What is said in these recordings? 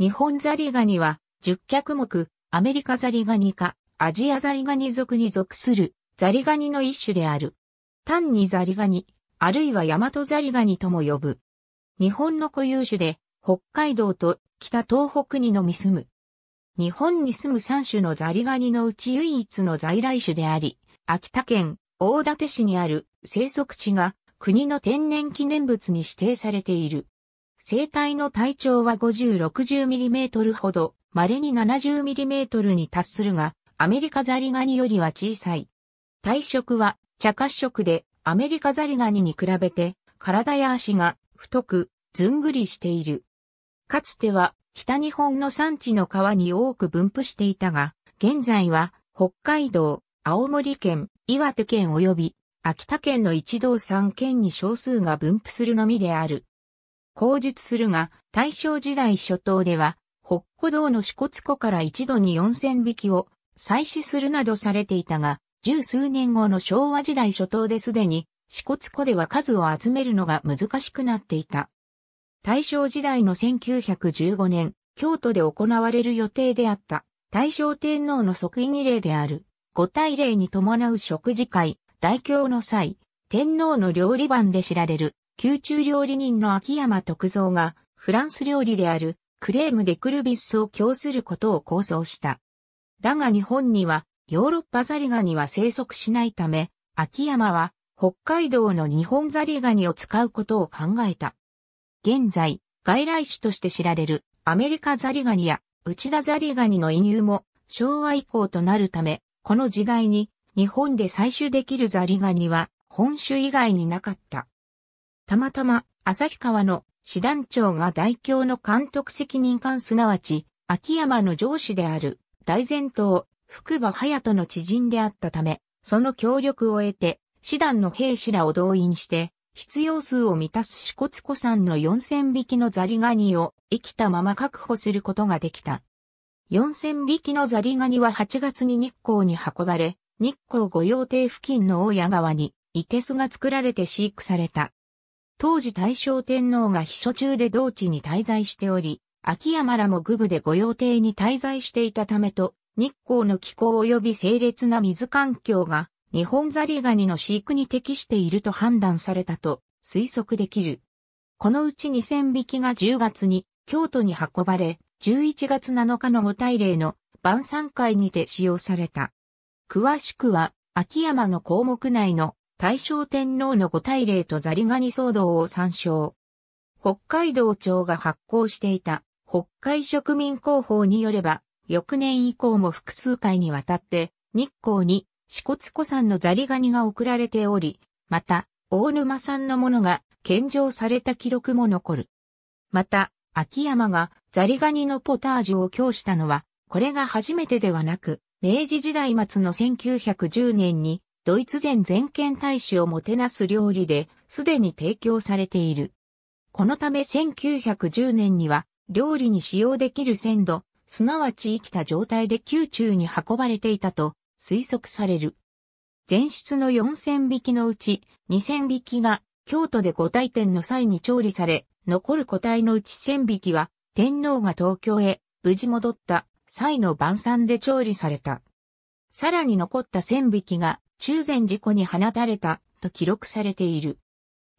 日本ザリガニは、十脚目、アメリカザリガニか、アジアザリガニ属に属する、ザリガニの一種である。単にザリガニ、あるいはヤマトザリガニとも呼ぶ。日本の固有種で、北海道と北東北にのみ住む。日本に住む3種のザリガニのうち唯一の在来種であり、秋田県大館市にある生息地が国の天然記念物に指定されている。生体の体長は 50-60mm ほど、稀に 70mm に達するが、アメリカザリガニよりは小さい。体色は茶褐色で、アメリカザリガニに比べて、体や足が太く、ずんぐりしている。かつては、北日本の産地の川に多く分布していたが、現在は、北海道、青森県、岩手県及び、秋田県の一道三県に少数が分布するのみである。口述するが、大正時代初頭では、北古道の四骨湖から一度に4000匹を採取するなどされていたが、十数年後の昭和時代初頭ですでに、四骨湖では数を集めるのが難しくなっていた。大正時代の1915年、京都で行われる予定であった大正天皇の即位儀礼である五大礼に伴う食事会、大教の際、天皇の料理番で知られる宮中料理人の秋山徳造が、フランス料理であるクレーム・デクルビスを供することを構想した。だが日本には、ヨーロッパザリガニは生息しないため、秋山は北海道の日本ザリガニを使うことを考えた。現在、外来種として知られるアメリカザリガニや内田ザリガニの移入も昭和以降となるため、この時代に日本で採取できるザリガニは本種以外になかった。たまたま、旭川の師団長が大京の監督責任官すなわち、秋山の上司である、大前頭、福場隼人の知人であったため、その協力を得て、師団の兵士らを動員して、必要数を満たす四骨子さんの4000匹のザリガニを生きたまま確保することができた。4000匹のザリガニは8月に日光に運ばれ、日光御用邸付近の大谷川に、生けすが作られて飼育された。当時大正天皇が秘書中で同地に滞在しており、秋山らも具部で御用邸に滞在していたためと、日光の気候及び清烈な水環境が、日本ザリガニの飼育に適していると判断されたと推測できる。このうち2000匹が10月に京都に運ばれ、11月7日の五大例の晩餐会にて使用された。詳しくは、秋山の項目内の大正天皇の御大礼とザリガニ騒動を参照。北海道庁が発行していた北海植民広報によれば、翌年以降も複数回にわたって日光に四骨古山のザリガニが送られており、また大沼さんのものが献上された記録も残る。また、秋山がザリガニのポタージュを供したのは、これが初めてではなく、明治時代末の1910年にドイツ全全権大使をもてなす料理で、すでに提供されている。このため1910年には、料理に使用できる鮮度、すなわち生きた状態で宮中に運ばれていたと推測される。前室の4000匹のうち2000匹が京都で五体展の際に調理され、残る個体のうち1000匹は天皇が東京へ無事戻った際の晩餐で調理された。さらに残った1000匹が中禅寺湖に放たれたと記録されている。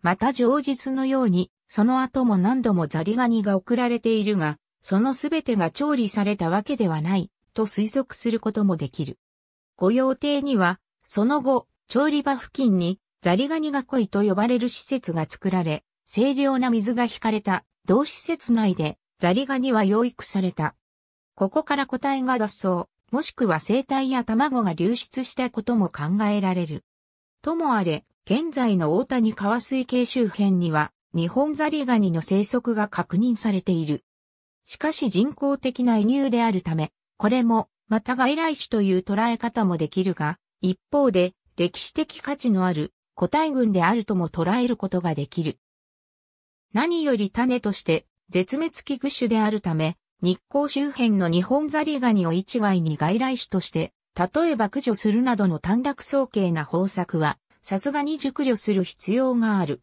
また上日のように、その後も何度もザリガニが送られているが、そのすべてが調理されたわけではない、と推測することもできる。御用邸には、その後、調理場付近に、ザリガニがいと呼ばれる施設が作られ、清涼な水が引かれた、同施設内で、ザリガニは養育された。ここから個体が脱走、もしくは生体や卵が流出したことも考えられる。ともあれ、現在の大谷川水系周辺には、日本ザリガニの生息が確認されている。しかし人工的な移入であるため、これも、また外来種という捉え方もできるが、一方で、歴史的価値のある個体群であるとも捉えることができる。何より種として絶滅危惧種であるため、日光周辺の日本ザリガニを一概に外来種として、例えば駆除するなどの短絡早計な方策は、さすがに熟慮する必要がある。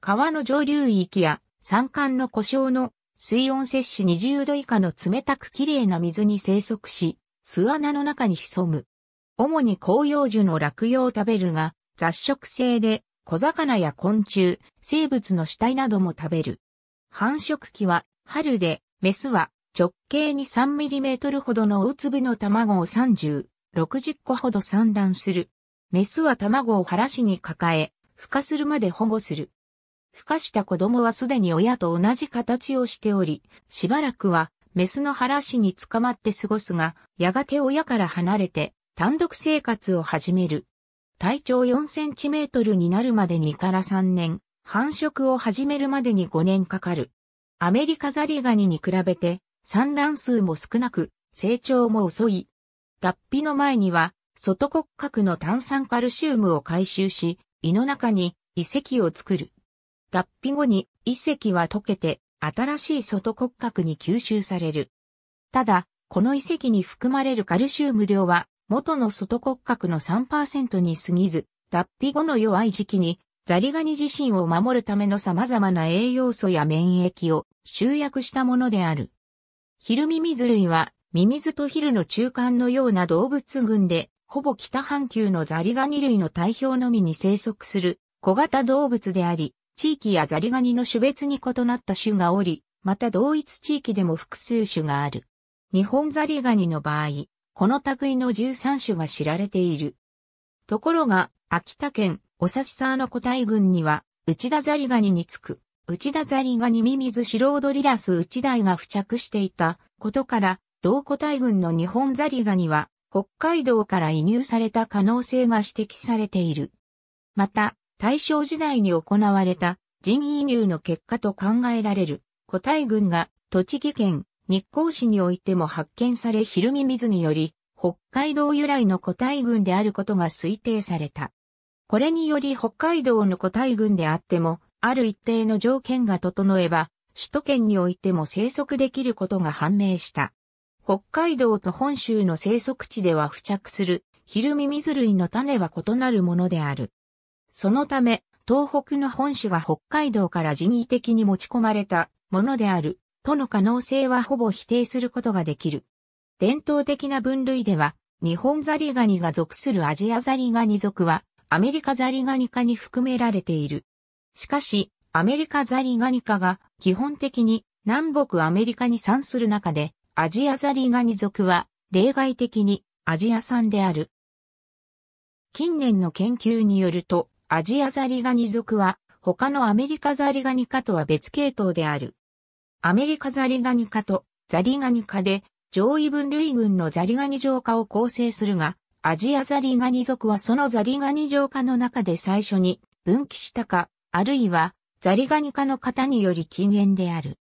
川の上流域や山間の故障の水温摂取20度以下の冷たく綺麗な水に生息し、巣穴の中に潜む。主に紅葉樹の落葉を食べるが、雑食性で小魚や昆虫、生物の死体なども食べる。繁殖期は春で、メスは直径に 3mm ほどの大粒の卵を30、60個ほど産卵する。メスは卵を腹しに抱え、孵化するまで保護する。孵化した子供はすでに親と同じ形をしており、しばらくはメスの腹しに捕まって過ごすが、やがて親から離れて単独生活を始める。体長4センチメートルになるまで2から3年、繁殖を始めるまでに5年かかる。アメリカザリガニに比べて産卵数も少なく、成長も遅い。脱皮の前には、外骨格の炭酸カルシウムを回収し、胃の中に遺跡を作る。脱皮後に遺跡は溶けて、新しい外骨格に吸収される。ただ、この遺跡に含まれるカルシウム量は、元の外骨格の3%に過ぎず、脱皮後の弱い時期に、ザリガニ自身を守るための様々な栄養素や免疫を集約したものである。ヒルミミズ類は、ミミズとヒルの中間のような動物群で、ほぼ北半球のザリガニ類の代表のみに生息する小型動物であり、地域やザリガニの種別に異なった種がおり、また同一地域でも複数種がある。日本ザリガニの場合、この類の13種が知られている。ところが、秋田県、おさし沢の個体群には、内田ザリガニにつく、内田ザリガニミミズシロードリラス内台が付着していたことから、同個体群の日本ザリガニは、北海道から移入された可能性が指摘されている。また、大正時代に行われた人移入の結果と考えられる個体群が栃木県日光市においても発見され昼ミミズにより北海道由来の個体群であることが推定された。これにより北海道の個体群であってもある一定の条件が整えば、首都圏においても生息できることが判明した。北海道と本州の生息地では付着するヒルミミズ類の種は異なるものである。そのため、東北の本種は北海道から人為的に持ち込まれたものである、との可能性はほぼ否定することができる。伝統的な分類では、日本ザリガニが属するアジアザリガニ属は、アメリカザリガニ科に含められている。しかし、アメリカザリガニ科が基本的に南北アメリカに産する中で、アジアザリガニ属は例外的にアジア産である。近年の研究によると、アジアザリガニ属は他のアメリカザリガニ科とは別系統である。アメリカザリガニ科とザリガニ科で上位分類群のザリガニ浄化を構成するが、アジアザリガニ属はそのザリガニ浄化の中で最初に分岐したか、あるいはザリガニ科の方により禁煙である。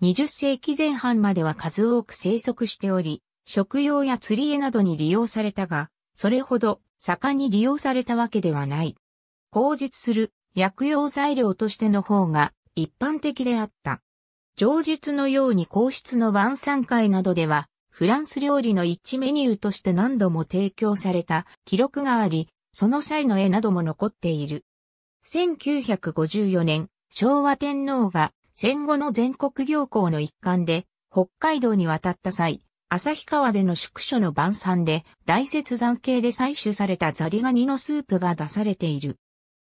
20世紀前半までは数多く生息しており、食用や釣り絵などに利用されたが、それほど盛んに利用されたわけではない。口実する薬用材料としての方が一般的であった。上述のように皇室の晩餐会などでは、フランス料理の一致メニューとして何度も提供された記録があり、その際の絵なども残っている。1954年、昭和天皇が戦後の全国行幸の一環で北海道に渡った際、旭川での宿所の晩餐で大雪山系で採取されたザリガニのスープが出されている。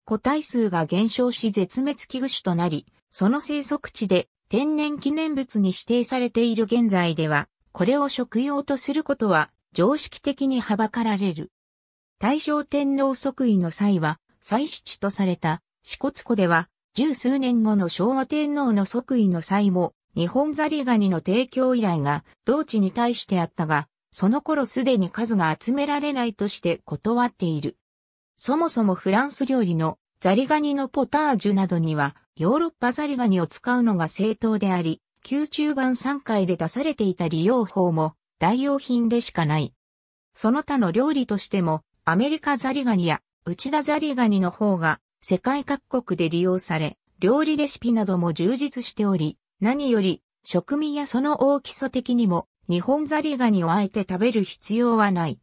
個体数が減少し絶滅危惧種となり、その生息地で天然記念物に指定されている現在では、これを食用とすることは常識的にはばかられる。大正天皇即位の際は、祭祀とされた、四骨湖では、十数年後の昭和天皇の即位の際も、日本ザリガニの提供依頼が同地に対してあったが、その頃すでに数が集められないとして断っている。そもそもフランス料理のザリガニのポタージュなどにはヨーロッパザリガニを使うのが正当であり、宮中版3回で出されていた利用法も代用品でしかない。その他の料理としてもアメリカザリガニや内田ザリガニの方が世界各国で利用され、料理レシピなども充実しており、何より食味やその大きさ的にも日本ザリガニをあえて食べる必要はない。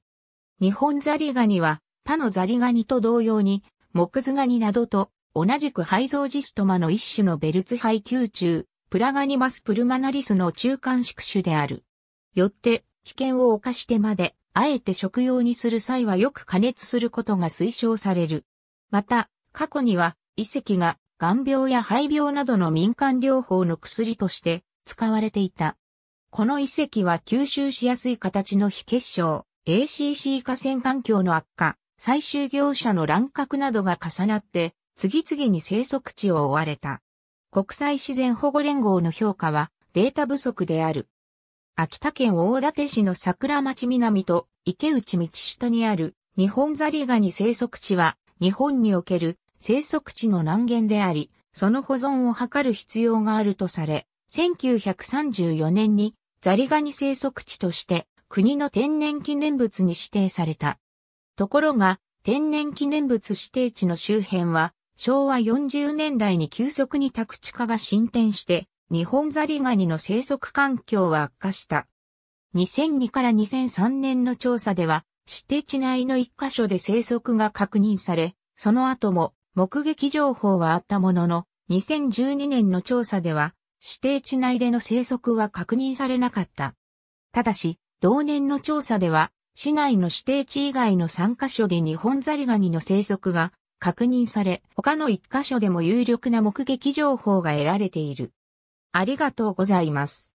日本ザリガニは他のザリガニと同様に木ズガニなどと同じくハイゾウジストマの一種のベルツハイ級中、プラガニマスプルマナリスの中間宿主である。よって危険を犯してまであえて食用にする際はよく加熱することが推奨される。また、過去には、遺跡が、眼病や肺病などの民間療法の薬として使われていた。この遺跡は吸収しやすい形の非結晶、ACC 河川環境の悪化、最終業者の乱獲などが重なって、次々に生息地を追われた。国際自然保護連合の評価はデータ不足である。秋田県大館市の桜町南と池内道下にある日本ザリガニ生息地は日本における生息地の南限であり、その保存を図る必要があるとされ、1934年にザリガニ生息地として国の天然記念物に指定された。ところが、天然記念物指定地の周辺は、昭和40年代に急速に宅地化が進展して、日本ザリガニの生息環境は悪化した。2002から2003年の調査では、指定地内の1箇所で生息が確認され、その後も目撃情報はあったものの、2012年の調査では、指定地内での生息は確認されなかった。ただし、同年の調査では、市内の指定地以外の3カ所で日本ザリガニの生息が確認され、他の1カ所でも有力な目撃情報が得られている。ありがとうございます。